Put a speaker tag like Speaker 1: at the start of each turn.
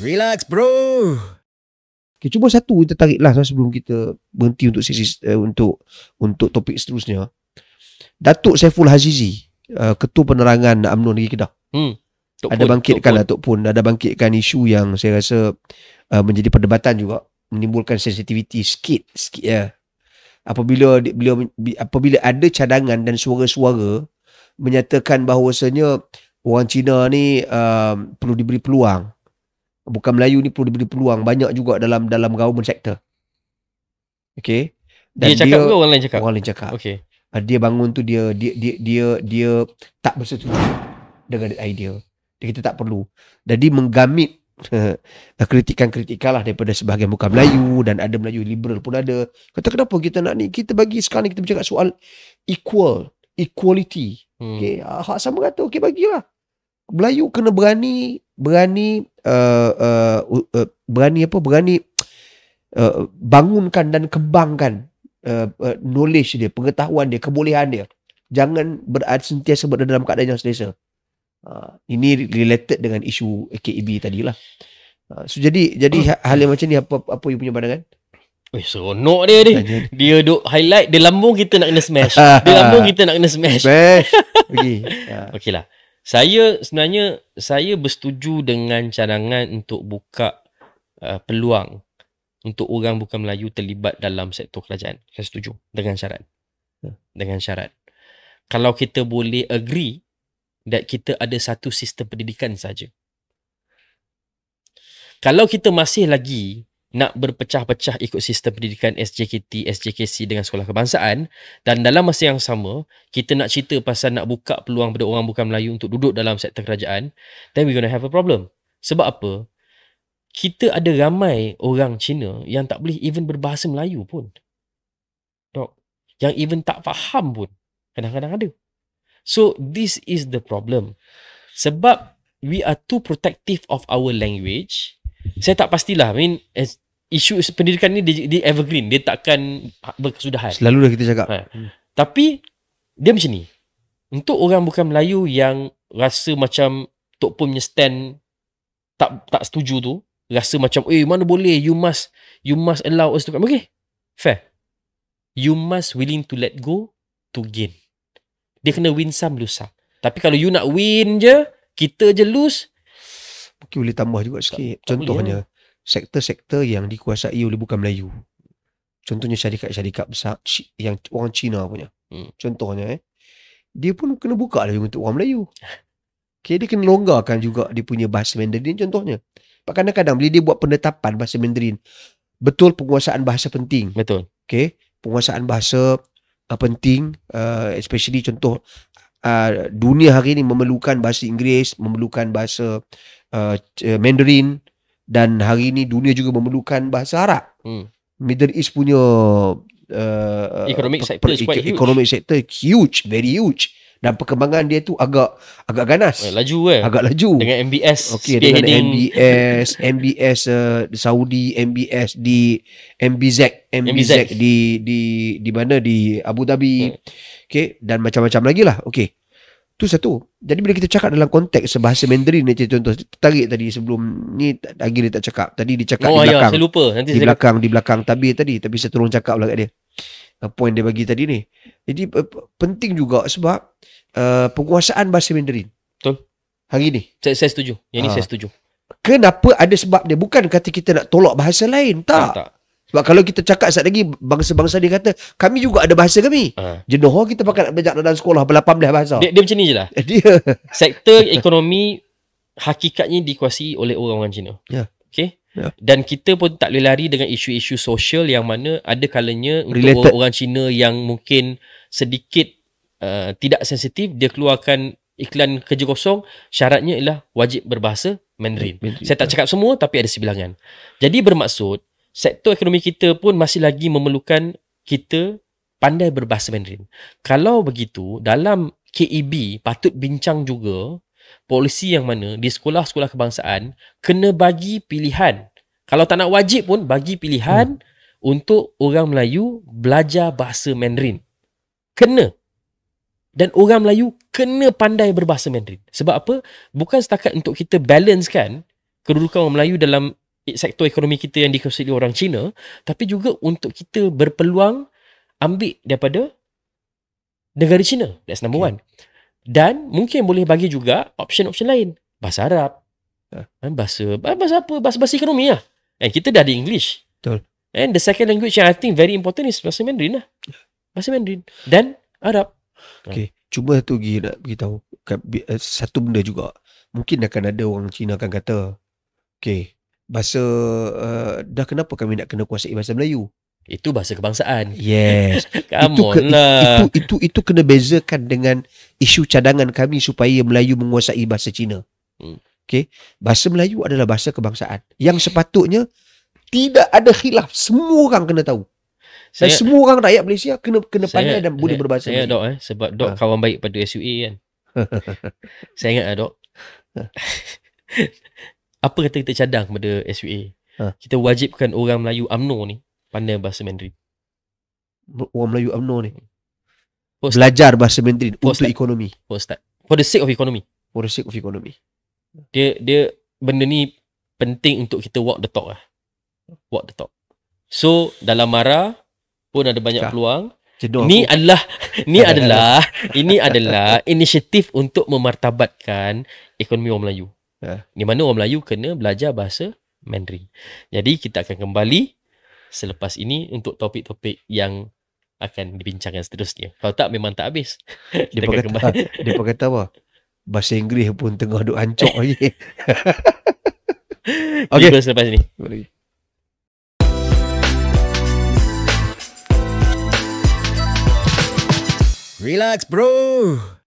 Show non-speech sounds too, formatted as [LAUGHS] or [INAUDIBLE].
Speaker 1: Relax bro. Okay, cuba satu kita tarik last lah sebelum kita berhenti untuk sesi uh, untuk untuk topik seterusnya. Datuk Saiful Hazizi, uh, eh, Ketua Penerangan UMNO Negeri Kedah. Hmm. Tok ada bangkitkan lah, pun, ada bangkitkan isu yang saya rasa uh, menjadi perdebatan juga, menimbulkan sensitiviti sikit sikit ya. Apabila beliau apabila ada cadangan dan suara-suara menyatakan bahawasanya orang Cina ni uh, perlu diberi peluang bukan Melayu ni perlu diberi peluang banyak juga dalam dalam government sector. Okay. Dan dia cakap dia, ke orang lain
Speaker 2: cakap? Orang lain cakap. Okay.
Speaker 1: Dia bangun tu dia dia dia dia, dia tak bersetuju dengan idea. Dia kita tak perlu. Jadi menggamit [LAUGHS] kritikan-kritikan lah daripada sebahagian bukan Melayu dan ada Melayu liberal pun ada. Kata kenapa kita nak ni? Kita bagi sekarang ni kita bercakap soal equal, equality. Hmm. Okay. Ah, hak sama kata okay bagilah. Melayu kena berani berani uh, uh, uh, berani apa berani uh, bangunkan dan kembangkan uh, uh, knowledge dia pengetahuan dia kebolehan dia jangan berada sentiasa berada dalam keadaan yang selesa uh, ini related dengan isu KEB tadilah uh, so jadi jadi oh. hal yang macam ni apa apa you punya pandangan
Speaker 2: Weh, seronok dia ni. Dia duk highlight, dia lambung kita nak kena smash. [LAUGHS] dia lambung kita nak kena smash. Smash. Okey. [LAUGHS] lah saya sebenarnya saya bersetuju dengan cadangan untuk buka uh, peluang untuk orang bukan Melayu terlibat dalam sektor kerajaan. Saya setuju dengan syarat. Hmm, dengan syarat. Kalau kita boleh agree that kita ada satu sistem pendidikan saja. Kalau kita masih lagi nak berpecah-pecah ikut sistem pendidikan SJKT, SJKC dengan sekolah kebangsaan dan dalam masa yang sama kita nak cerita pasal nak buka peluang pada orang bukan Melayu untuk duduk dalam sektor kerajaan then we gonna have a problem. Sebab apa? Kita ada ramai orang Cina yang tak boleh even berbahasa Melayu pun. Dok. Yang even tak faham pun. Kadang-kadang ada. So this is the problem. Sebab we are too protective of our language. Saya tak pastilah. I mean, isu pendidikan ni di evergreen dia takkan berkesudahan selalu dah kita cakap ha. hmm. tapi dia macam ni untuk orang bukan Melayu yang rasa macam Tok Pum punya stand tak tak setuju tu rasa macam eh mana boleh you must you must allow us to come okay fair you must willing to let go to gain dia kena win some lose some tapi kalau you nak win je kita je lose mungkin boleh tambah
Speaker 1: juga sikit tak, contohnya boleh, sektor-sektor yang dikuasai oleh bukan Melayu. Contohnya syarikat-syarikat besar yang orang Cina punya. Hmm. Contohnya eh. Dia pun kena buka lagi untuk orang Melayu. Okay, dia kena longgarkan juga dia punya bahasa Mandarin contohnya. Sebab kadang-kadang bila dia buat penetapan bahasa Mandarin, betul penguasaan bahasa penting. Betul. Okay, penguasaan bahasa uh, penting, uh, especially contoh uh, dunia hari ini memerlukan bahasa Inggeris, memerlukan bahasa uh, Mandarin, dan hari ini dunia juga memerlukan bahasa Arab. Hmm. Middle East punya uh, economic sector per, is quite huge. huge, very huge dan perkembangan dia tu agak agak ganas. Well, laju eh. Agak laju. Dengan MBS, okay, dengan MBS, [LAUGHS] MBS di uh, Saudi, MBS di MBZ, MBZ, MBZ di di di mana di Abu Dhabi. Hmm. Okay, dan macam-macam lagi lah. Okay. Tu satu. Jadi bila kita cakap dalam konteks bahasa Mandarin ni contoh tertarik tadi sebelum ni lagi dia tak cakap. Tadi dia cakap oh, di ya, belakang. Oh ya, saya lupa. Nanti di saya belakang kata. di belakang tabi tadi tapi saya turun cakap pula kat dia. Poin dia bagi tadi ni. Jadi penting juga sebab uh, penguasaan bahasa Mandarin. Betul. Hari ni. Saya, saya setuju. Yang ha. ni ah. saya setuju. Kenapa ada sebab dia? Bukan kata kita nak tolak bahasa lain. Tak. Tak. tak. Sebab kalau kita cakap sat lagi bangsa-bangsa dia kata kami juga ada bahasa kami. Uh. Ha. Jenuh kita pakai nak belajar dalam sekolah 18 bahasa. Dia, dia
Speaker 2: macam ni je lah. [LAUGHS] dia. Sektor ekonomi hakikatnya dikuasai oleh orang-orang Cina. Ya. Yeah. Okay? Yeah. Dan kita pun tak boleh lari dengan isu-isu sosial yang mana ada kalanya Related. untuk orang-orang Cina yang mungkin sedikit uh, tidak sensitif dia keluarkan iklan kerja kosong syaratnya ialah wajib berbahasa Mandarin. Mandarin. Saya tak cakap semua tapi ada sebilangan. Jadi bermaksud sektor ekonomi kita pun masih lagi memerlukan kita pandai berbahasa Mandarin. Kalau begitu, dalam KEB patut bincang juga polisi yang mana di sekolah-sekolah kebangsaan kena bagi pilihan. Kalau tak nak wajib pun bagi pilihan hmm. untuk orang Melayu belajar bahasa Mandarin. Kena. Dan orang Melayu kena pandai berbahasa Mandarin. Sebab apa? Bukan setakat untuk kita balancekan kan kedudukan orang Melayu dalam sektor ekonomi kita yang dikuasai orang Cina tapi juga untuk kita berpeluang ambil daripada negara Cina that's number okay. one dan mungkin boleh bagi juga option-option lain bahasa Arab huh. Eh, eh, bahasa bahasa apa bahasa-bahasa ekonomi lah and kita dah ada English betul and the second language yang I think very important is bahasa Mandarin lah bahasa Mandarin dan Arab okay
Speaker 1: huh. cuba tu lagi nak beritahu eh, satu benda juga mungkin akan ada orang Cina akan kata okay bahasa uh, dah kenapa kami nak kena kuasai bahasa Melayu? Itu bahasa kebangsaan. Yes. [LAUGHS] Come itu, on itu, lah. itu itu itu kena bezakan dengan isu cadangan kami supaya Melayu menguasai bahasa Cina. Hmm. Okay. Bahasa Melayu adalah bahasa kebangsaan yang sepatutnya tidak ada khilaf. Semua orang kena tahu. Saya, dan semua orang rakyat Malaysia kena kena saya, pandai dan boleh berbahasa saya, Melayu. Saya
Speaker 2: dok eh sebab dok ha. kawan baik pada SUE kan. [LAUGHS] saya ingat lah, dok. Ha. [LAUGHS] apa kata kita cadang kepada SUA? Huh? Ha. Kita wajibkan orang Melayu UMNO ni pandai bahasa Mandarin. Orang Melayu UMNO ni?
Speaker 1: Post Belajar bahasa Mandarin post untuk start. ekonomi.
Speaker 2: Post For the sake of economy. For the sake of economy. Dia, dia benda ni penting untuk kita walk the talk lah. Walk the talk. So, dalam Mara pun ada banyak Kah. peluang. Cedung ni aku. adalah ni adalah ini adalah [LAUGHS] inisiatif untuk memartabatkan ekonomi orang Melayu. Ya. Di mana orang Melayu kena belajar bahasa Mandarin. Jadi kita akan kembali selepas ini untuk topik-topik yang akan dibincangkan seterusnya. Kalau tak memang tak habis. [LAUGHS] Dia kata, kembali. Ah, [LAUGHS] dia pun
Speaker 1: kata apa? Bahasa Inggeris pun tengah duk hancur lagi. [LAUGHS] okay.
Speaker 2: selepas ini.
Speaker 1: Relax bro.